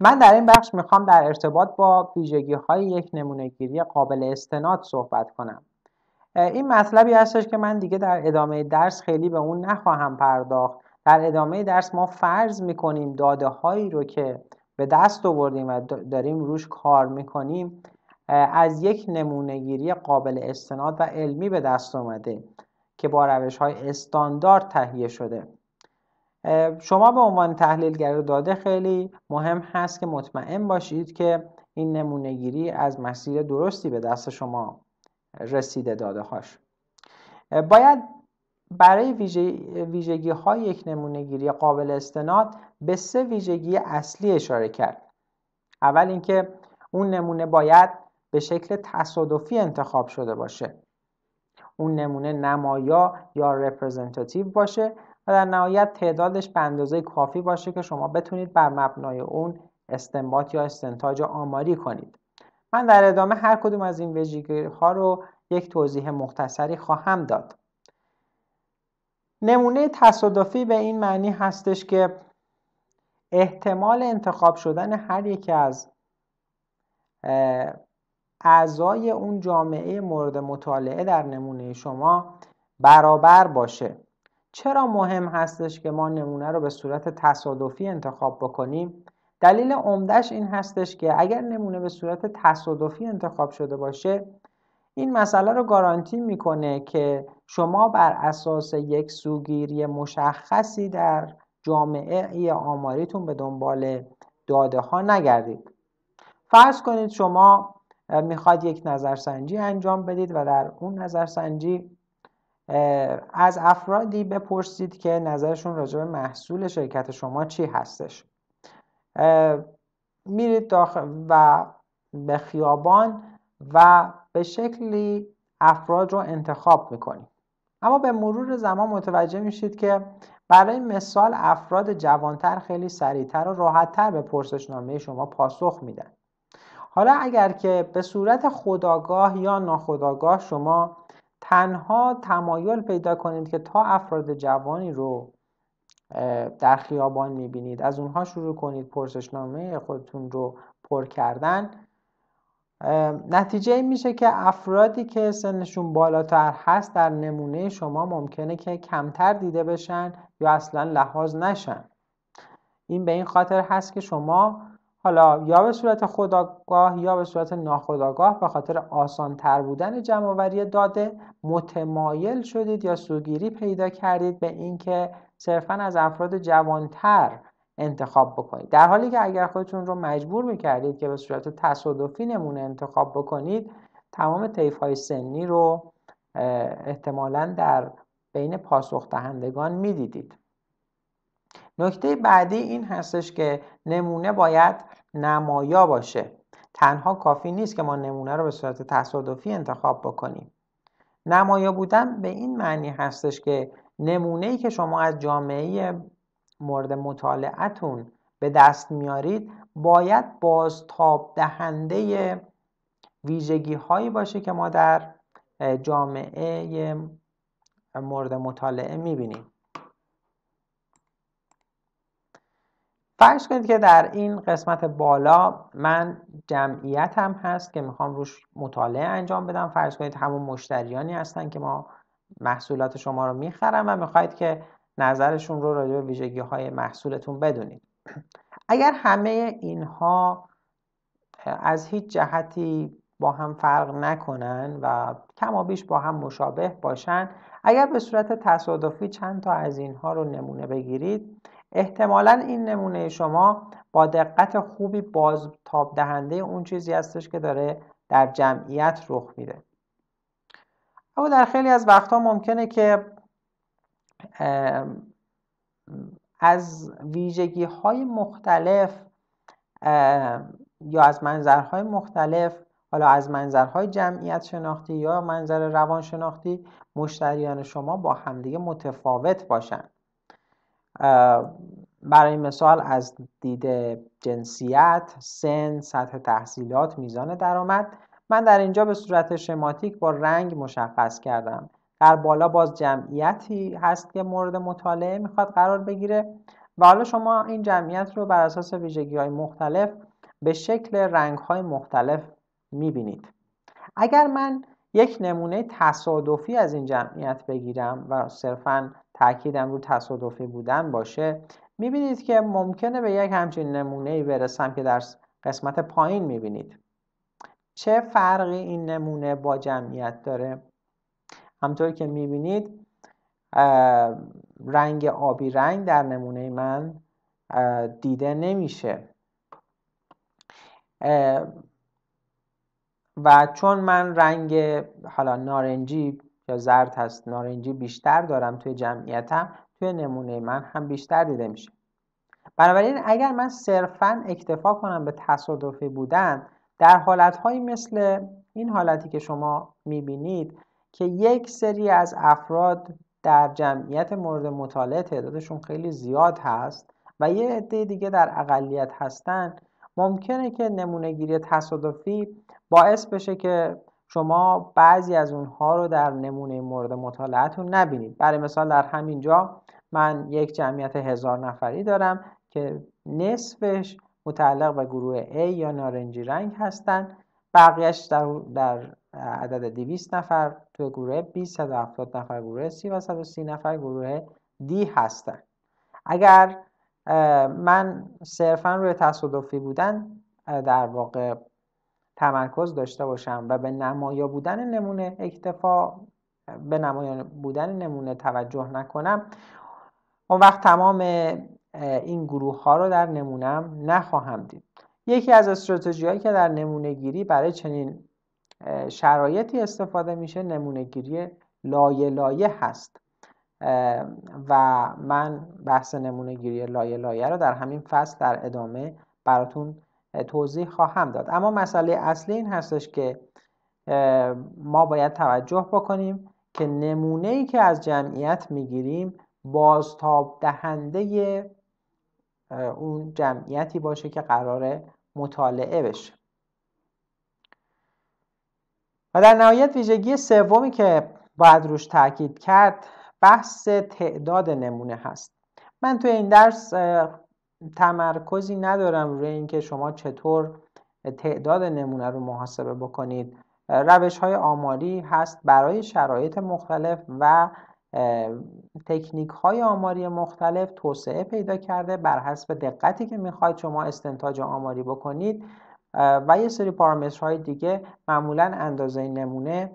من در این بخش میخوام در ارتباط با ویژگی های یک نمونه قابل استناد صحبت کنم این مطلبی هستش که من دیگه در ادامه درس خیلی به اون نخواهم پرداخت در ادامه درس ما فرض میکنیم داده هایی رو که به دست آوردیم و داریم روش کار میکنیم از یک نمونهگیری قابل استناد و علمی به دست آمده که با روش های استاندارد تهیه شده شما به عنوان تحلیلگر داده خیلی مهم هست که مطمئن باشید که این نمونهگیری از مسیر درستی به دست شما رسیده داده هاش باید برای ویژگی های یک نمونهگیری قابل استناد به سه ویژگی اصلی اشاره کرد اول اینکه اون نمونه باید به شکل تصادفی انتخاب شده باشه اون نمونه نمایا یا رپرزنتاتیو باشه و در نهایت تعدادش به اندازه کافی باشه که شما بتونید بر مبنای اون استنباط یا استنتاج آماری کنید من در ادامه هر کدوم از این ویژگی ها رو یک توضیح مختصری خواهم داد نمونه تصادفی به این معنی هستش که احتمال انتخاب شدن هر یکی از اعضای اون جامعه مورد مطالعه در نمونه شما برابر باشه چرا مهم هستش که ما نمونه رو به صورت تصادفی انتخاب بکنیم دلیل عمدهش این هستش که اگر نمونه به صورت تصادفی انتخاب شده باشه این مسئله رو گارانتی میکنه که شما بر اساس یک سوگیری مشخصی در جامعه ای آماریتون به دنبال داده ها نگردید فرض کنید شما میخواد یک نظرسنجی انجام بدید و در اون نظرسنجی از افرادی بپرسید که نظرشون راجع به محصول شرکت شما چی هستش میرید داخل و به خیابان و به شکلی افراد رو انتخاب میکنید اما به مرور زمان متوجه میشید که برای مثال افراد جوانتر خیلی سریعتر و راحتتر به پرسشنامه شما پاسخ میدن حالا اگر که به صورت خداگاه یا ناخداگاه شما تنها تمایل پیدا کنید که تا افراد جوانی رو در خیابان میبینید از اونها شروع کنید پرسشنامه خودتون رو پر کردن نتیجه این میشه که افرادی که سنشون بالاتر هست در نمونه شما ممکنه که کمتر دیده بشن یا اصلا لحاظ نشن این به این خاطر هست که شما حالا یا به صورت خداگاه یا به صورت ناخداگاه به خاطر آسانتر بودن جمعآوری داده متمایل شدید یا سوگیری پیدا کردید به اینکه صرفا از افراد جوانتر انتخاب بکنید در حالی که اگر خودتون رو مجبور میکردید که به صورت تصادفی نمونه انتخاب بکنید تمام طیف های سنی رو احتمالا در بین پاسخ دهندگان میدیدید نکته بعدی این هستش که نمونه باید نمایا باشه تنها کافی نیست که ما نمونه رو به صورت تصادفی انتخاب بکنیم نمایا بودن به این معنی هستش که نمونه که شما از جامعه مورد مطالعتون به دست میارید باید بازتاب دهنده ویژگی هایی باشه که ما در جامعه مورد مطالعه میبینیم فرض کنید که در این قسمت بالا من جمعیتم هست که میخوام روش مطالعه انجام بدم فرض کنید همون مشتریانی هستن که ما محصولات شما رو میخرم و میخواید که نظرشون رو راجع به ویژگی های محصولتون بدونید اگر همه اینها از هیچ جهتی با هم فرق نکنن و کما بیش با هم مشابه باشن اگر به صورت تصادفی چند تا از اینها رو نمونه بگیرید احتمالا این نمونه شما با دقت خوبی بازتاب دهنده اون چیزی هستش که داره در جمعیت رخ میده اما در خیلی از وقتها ممکنه که از ویژگی های مختلف یا از منظرهای مختلف حالا از منظرهای جمعیت شناختی یا منظر روان شناختی مشتریان شما با همدیگه متفاوت باشند برای مثال از دید جنسیت سن سطح تحصیلات میزان درآمد من در اینجا به صورت شماتیک با رنگ مشخص کردم در بالا باز جمعیتی هست که مورد مطالعه میخواد قرار بگیره و حالا شما این جمعیت رو بر اساس ویژگی های مختلف به شکل رنگ های مختلف میبینید اگر من یک نمونه تصادفی از این جمعیت بگیرم و صرفا تاکیدم رو تصادفی بودن باشه میبینید که ممکنه به یک همچین نمونه ای برسم که در قسمت پایین میبینید چه فرقی این نمونه با جمعیت داره همطور که میبینید رنگ آبی رنگ در نمونه من دیده نمیشه و چون من رنگ حالا نارنجی یا زرد هست نارنجی بیشتر دارم توی جمعیتم توی نمونه من هم بیشتر دیده میشه بنابراین اگر من صرفا اکتفا کنم به تصادفی بودن در حالتهایی مثل این حالتی که شما میبینید که یک سری از افراد در جمعیت مورد مطالعه تعدادشون خیلی زیاد هست و یه عده دیگه در اقلیت هستن ممکنه که نمونه گیری تصادفی باعث بشه که شما بعضی از اونها رو در نمونه مورد مطالعتون نبینید برای مثال در همینجا من یک جمعیت هزار نفری دارم که نصفش متعلق به گروه A یا نارنجی رنگ هستن بقیهش در, در عدد 200 نفر تو گروه B 170 نفر گروه C و 130 نفر گروه D هستن اگر من صرفا روی تصادفی بودن در واقع تمرکز داشته باشم و به نمایا بودن نمونه اکتفا به نمایان بودن نمونه توجه نکنم اون وقت تمام این گروه ها رو در نمونم نخواهم دید یکی از استراتژی هایی که در نمونه گیری برای چنین شرایطی استفاده میشه نمونه گیری لایه لایه هست و من بحث نمونه گیری لایه لایه رو در همین فصل در ادامه براتون توضیح خواهم داد اما مسئله اصلی این هستش که ما باید توجه بکنیم که نمونه ای که از جمعیت میگیریم بازتاب دهنده اون جمعیتی باشه که قرار مطالعه بشه و در نهایت ویژگی سومی که باید روش تاکید کرد بحث تعداد نمونه هست من توی این درس تمرکزی ندارم روی اینکه شما چطور تعداد نمونه رو محاسبه بکنید روش های آماری هست برای شرایط مختلف و تکنیک های آماری مختلف توسعه پیدا کرده بر حسب دقتی که میخواید شما استنتاج آماری بکنید و یه سری پارامترهای دیگه معمولا اندازه نمونه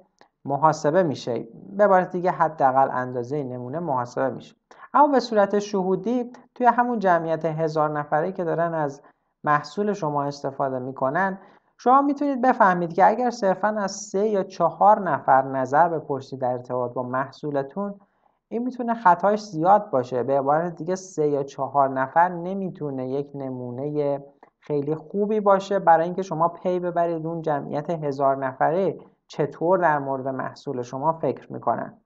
محاسبه میشه به دیگه حداقل اندازه نمونه محاسبه میشه اما به صورت شهودی توی همون جمعیت هزار نفره که دارن از محصول شما استفاده میکنن شما میتونید بفهمید که اگر صرفا از سه یا چهار نفر نظر بپرسید در ارتباط با محصولتون این میتونه خطاش زیاد باشه به عبارت دیگه سه یا چهار نفر نمیتونه یک نمونه خیلی خوبی باشه برای اینکه شما پی ببرید اون جمعیت هزار نفره چطور در مورد محصول شما فکر میکنن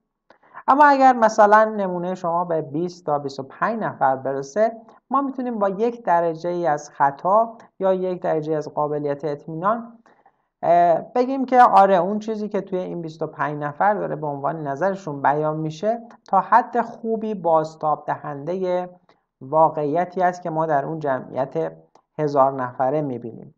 اما اگر مثلا نمونه شما به 20 تا 25 نفر برسه ما میتونیم با یک درجه ای از خطا یا یک درجه از قابلیت اطمینان بگیم که آره اون چیزی که توی این 25 نفر داره به عنوان نظرشون بیان میشه تا حد خوبی بازتاب دهنده واقعیتی است که ما در اون جمعیت هزار نفره میبینیم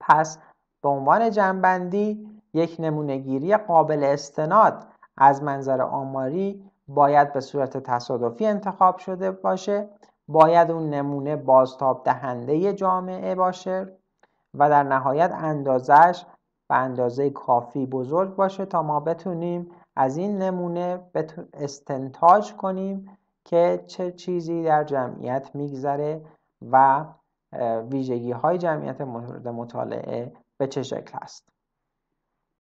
پس به عنوان جنبندی یک گیری قابل استناد از منظر آماری باید به صورت تصادفی انتخاب شده باشه باید اون نمونه بازتاب دهنده جامعه باشه و در نهایت اندازش به اندازه کافی بزرگ باشه تا ما بتونیم از این نمونه استنتاج کنیم که چه چیزی در جمعیت میگذره و ویژگی های جمعیت مورد مطالعه به چه شکل است